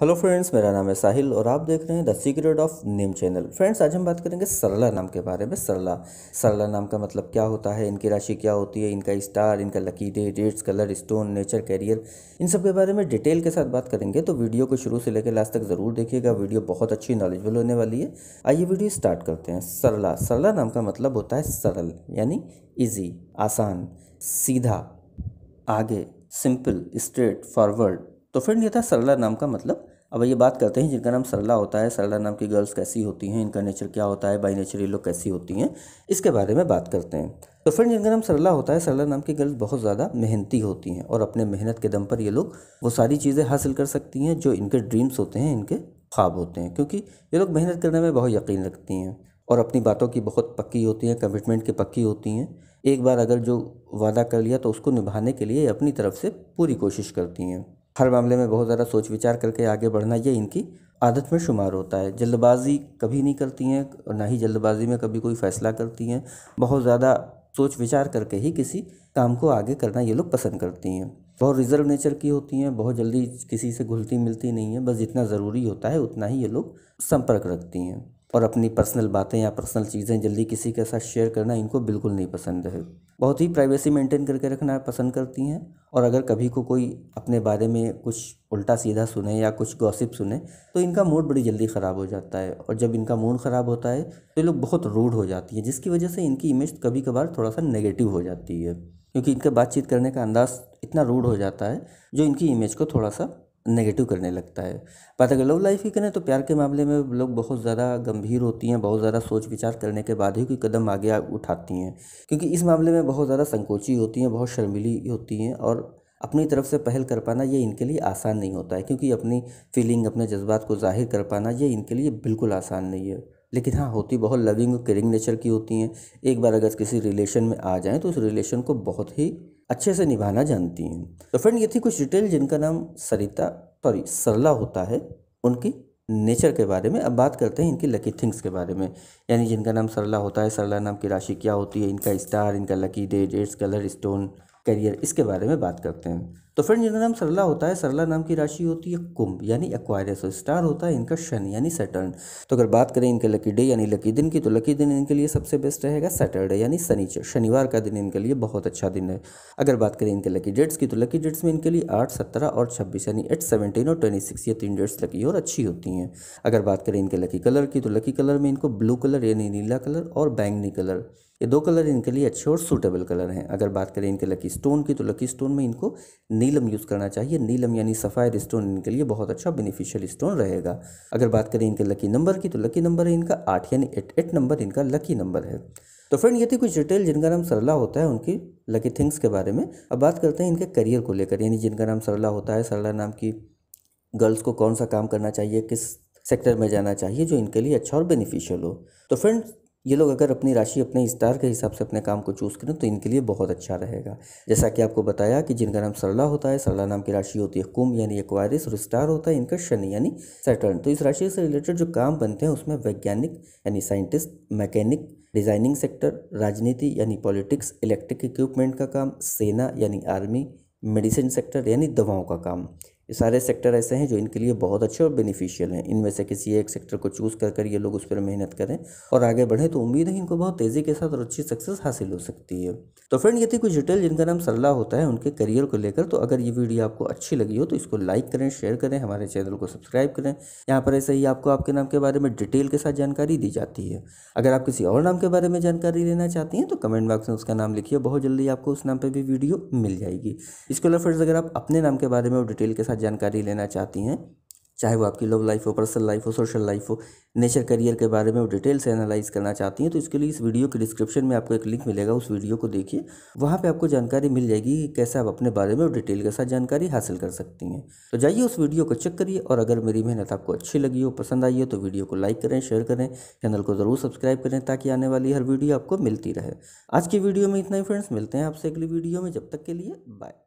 hello friends मेरा नाम है साहिल और आप देख रहे हैं the secret of name channel friends आज हम बात करेंगे सरला नाम के बारे में सरला सरला नाम का मतलब क्या होता है इनकी राशि क्या होती है इनका स्टार इनका lucky day dates colour stone nature career इन सब के बारे में डिटेल के साथ बात करेंगे तो वीडियो को शुरू से लेकर लास्ट तक ज़रूर देखिएगा वीडियो बहुत अच्छी नॉलेजबल होने वाली है आइए वीडियो स्टार्ट करते हैं सरला सरला नाम का मतलब होता है सरल यानी ईजी आसान सीधा आगे सिंपल स्ट्रेट फॉरवर्ड तो फ्रेंड ये था सरला नाम का मतलब अब ये बात करते हैं जिनका नाम सरला होता है सरला नाम की गर्ल्स कैसी होती हैं इनका नेचर क्या होता है बाई नेचर ये लोग कैसी होती हैं इसके बारे में बात करते हैं तो फ्रेंड जिनका नाम सरला होता है सरला नाम की गर्ल्स बहुत ज़्यादा मेहनती होती हैं और अपने मेहनत के दम पर ये लोग वो सारी चीज़ें हासिल कर सकती हैं जो इनके ड्रीम्स होते हैं इनके ख्वाब होते हैं क्योंकि ये लोग मेहनत करने में बहुत यकीन रखती हैं और अपनी बातों की बहुत पक्की होती हैं कमिटमेंट की पक्की होती हैं एक बार अगर जो वादा कर लिया तो उसको निभाने के लिए अपनी तरफ से पूरी कोशिश करती हैं हर मामले में बहुत ज़्यादा सोच विचार करके आगे बढ़ना ये इनकी आदत में शुमार होता है जल्दबाजी कभी नहीं करती हैं और ना ही जल्दबाजी में कभी कोई फैसला करती हैं बहुत ज़्यादा सोच विचार करके ही किसी काम को आगे करना ये लोग पसंद करती हैं बहुत रिजर्व नेचर की होती हैं बहुत जल्दी किसी से घुलती मिलती नहीं है बस जितना ज़रूरी होता है उतना ही ये लोग संपर्क रखती हैं और अपनी पर्सनल बातें या पर्सनल चीज़ें जल्दी किसी के साथ शेयर करना इनको बिल्कुल नहीं पसंद है बहुत ही प्राइवेसी मेंटेन करके रखना पसंद करती हैं और अगर कभी को कोई अपने बारे में कुछ उल्टा सीधा सुने या कुछ गॉसिप सुने तो इनका मूड बड़ी जल्दी ख़राब हो जाता है और जब इनका मूड ख़राब होता है तो ये लोग बहुत रूड हो जाती हैं जिसकी वजह से इनकी इमेज कभी कभार थोड़ा सा नेगेटिव हो जाती है क्योंकि इनका बातचीत करने का अंदाज़ इतना रूड हो जाता है जो इनकी इमेज को थोड़ा सा नेगेटिव करने लगता है बात अगर लव लाइफ की करें तो प्यार के मामले में लोग बहुत ज़्यादा गंभीर होती हैं बहुत ज़्यादा सोच विचार करने के बाद ही कोई कदम आगे उठाती हैं क्योंकि इस मामले में बहुत ज़्यादा संकोची होती हैं बहुत शर्मिली होती हैं और अपनी तरफ से पहल कर पाना ये इनके लिए आसान नहीं होता है क्योंकि अपनी फीलिंग अपने जज्बात को जाहिर कर पाना ये इनके लिए बिल्कुल आसान नहीं है लेकिन हाँ होती बहुत लविंग और केयरिंग नेचर की होती हैं एक बार अगर किसी रिलेशन में आ जाएँ तो उस रिलेशन को बहुत ही अच्छे से निभाना जानती हैं तो फ्रेंड ये थी कुछ डिटेल जिनका नाम सरिता सॉरी सरला होता है उनकी नेचर के बारे में अब बात करते हैं इनकी लकी थिंग्स के बारे में यानी जिनका नाम सरला होता है सरला नाम की राशि क्या होती है इनका स्टार इनका lucky day dates colour stone career इसके बारे में बात करते हैं तो फ्रेंड जिनका नाम सरला होता है सरला नाम की राशि होती है कुंभ यानी एक्वायरस और स्टार होता है इनका शनि यानी सैटर्न तो अगर बात करें इनके लकी डे यानी लकी दिन की तो लकी दिन इनके लिए सबसे बेस्ट रहेगा सैटरडे यानी शनिचर शनिवार का दिन इनके लिए बहुत अच्छा दिन है अगर बात करें इनके लकी डेट्स की तो लकी डेट्स में इनके लिए आठ सत्रह और छब्बीस यानी एट सेवनटीन और ट्वेंटी सिक्स ये तीन डेट्स लकी और अच्छी होती हैं अगर बात करें इनके लकी कलर की तो लकी कलर में इनको ब्लू कलर यानी नीला कलर और बैंगनी कलर ये दो कलर इनके लिए अच्छे और सूटेबल कलर हैं अगर बात करें इनके लकी स्टोन की तो लकी स्टोन में इनको नीलम यूज़ करना चाहिए नीलम यानी सफ़ायर स्टोन इनके लिए बहुत अच्छा बेनिफिशियल स्टोन रहेगा अगर बात करें इनके लकी नंबर की तो लकी नंबर है इनका आठ यानी एट एट नंबर इनका लकी नंबर है तो फ्रेंड ये थी कुछ डिटेल जिनका नाम सरला होता है उनकी लकी थिंग्स के बारे में अब बात करते हैं इनके करियर को लेकर यानी जिनका नाम सरला होता है सरला नाम की गर्ल्स को कौन सा काम करना चाहिए किस सेक्टर में जाना चाहिए जो इनके लिए अच्छा और बेनिफिशियल हो तो फ्रेंड्स ये लोग अगर अपनी राशि अपने स्टार के हिसाब से अपने काम को चूज़ करें तो इनके लिए बहुत अच्छा रहेगा जैसा कि आपको बताया कि जिनका नाम सरला होता है सरला नाम की राशि होती है कुंभ यानी एक्वायरिस और स्टार होता है इनका शनि यानी सैटर्न तो इस राशि से रिलेटेड जो काम बनते हैं उसमें वैज्ञानिक यानी साइंटिस्ट मैकेनिक डिजाइनिंग सेक्टर राजनीति यानी पॉलिटिक्स इलेक्ट्रिक इक्विपमेंट का काम सेना यानी आर्मी मेडिसिन सेक्टर यानी दवाओं का काम ये सारे सेक्टर ऐसे हैं जो इनके लिए बहुत अच्छे और बेनिफिशियल हैं इनमें से किसी एक सेक्टर को चूज़ कर कर ये लोग उस पर मेहनत करें और आगे बढ़ें तो उम्मीद है इनको बहुत तेज़ी के साथ और अच्छी सक्सेस हासिल हो सकती है तो फ्रेंड ये थी कुछ डिटेल जिनका नाम सरला होता है उनके करियर को लेकर तो अगर ये वीडियो आपको अच्छी लगी हो तो इसको लाइक करें शेयर करें हमारे चैनल को सब्सक्राइब करें यहाँ पर ऐसे ही आपको आपके नाम के बारे में डिटेल के साथ जानकारी दी जाती है अगर आप किसी और नाम के बारे में जानकारी लेना चाहती हैं तो कमेंट बॉक्स में उसका नाम लिखिए बहुत जल्दी आपको उस नाम पर भी वीडियो मिल जाएगी इसके अलावा फ्रेंड्स अगर आप अपने नाम के बारे में डिटेल के साथ जानकारी लेना चाहती हैं चाहे वो आपकी लव लाइफ हो पर्सनल लाइफ हो सोशल लाइफ हो नेचर करियर के बारे में वो डिटेल से एनालाइज करना चाहती हैं तो इसके लिए इस वीडियो के डिस्क्रिप्शन में आपको एक लिंक मिलेगा उस वीडियो को देखिए वहाँ पे आपको जानकारी मिल जाएगी कि कैसे आप अपने बारे में डिटेल के साथ जानकारी हासिल कर सकती हैं तो जाइए उस वीडियो को चेक करिए और अगर मेरी मेहनत आपको अच्छी लगी हो पसंद आई हो तो वीडियो को लाइक करें शेयर करें चैनल को ज़रूर सब्सक्राइब करें ताकि आने वाली हर वीडियो आपको मिलती रहे आज की वीडियो में इतना ही फ्रेंड्स मिलते हैं आपसे अगली वीडियो में जब तक के लिए बाय